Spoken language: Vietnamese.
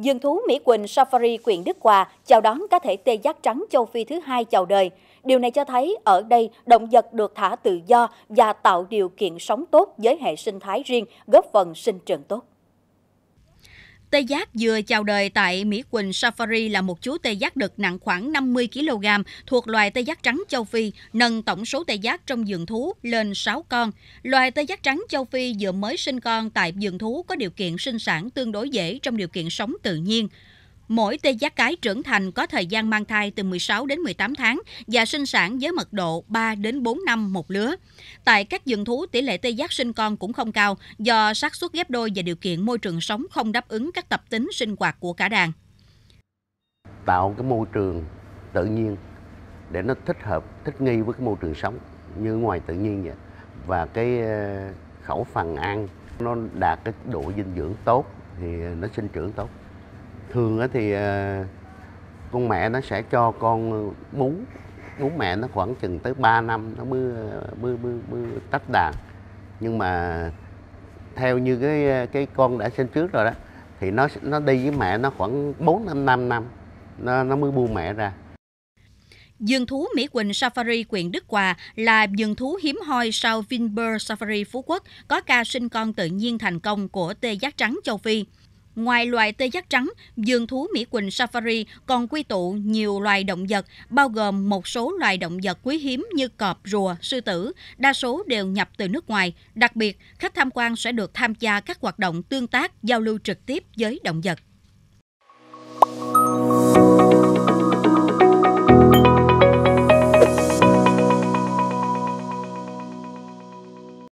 Dương thú Mỹ Quỳnh Safari quyện Đức Hòa chào đón cá thể tê giác trắng châu Phi thứ hai chào đời. Điều này cho thấy ở đây động vật được thả tự do và tạo điều kiện sống tốt với hệ sinh thái riêng, góp phần sinh trưởng tốt. Tê giác vừa chào đời tại Mỹ Quỳnh Safari là một chú tê giác đực nặng khoảng 50 kg thuộc loài tê giác trắng châu Phi, nâng tổng số tê giác trong vườn thú lên 6 con. Loài tê giác trắng châu Phi vừa mới sinh con tại vườn thú có điều kiện sinh sản tương đối dễ trong điều kiện sống tự nhiên. Mỗi tê giác cái trưởng thành có thời gian mang thai từ 16 đến 18 tháng và sinh sản với mật độ 3 đến 4 năm một lứa. Tại các vườn thú, tỷ lệ tê giác sinh con cũng không cao do xác suất ghép đôi và điều kiện môi trường sống không đáp ứng các tập tính sinh hoạt của cả đàn. Tạo cái môi trường tự nhiên để nó thích hợp, thích nghi với cái môi trường sống như ngoài tự nhiên vậy. Và cái ờ, khẩu phần ăn nó đạt cái độ dinh dưỡng tốt thì nó sinh trưởng tốt thường thì ờ, con mẹ nó sẽ cho con bú bú mẹ nó khoảng chừng tới 3 năm nó mới ờ, mới mới, mới tách đàn nhưng mà theo như cái ờ, cái con đã sinh trước rồi đó thì nó nó đi với mẹ nó khoảng 4 năm 5 năm nó nó mới bu mẹ ra. dường thú Mỹ Quỳnh Safari quyện Đức Hòa là dường thú hiếm hoi sau Vinber Safari Phú Quốc có ca sinh con tự nhiên thành công của tê giác trắng châu Phi. Ngoài loài tê giác trắng, vườn thú Mỹ Quỳnh Safari còn quy tụ nhiều loài động vật, bao gồm một số loài động vật quý hiếm như cọp, rùa, sư tử, đa số đều nhập từ nước ngoài. Đặc biệt, khách tham quan sẽ được tham gia các hoạt động tương tác, giao lưu trực tiếp với động vật.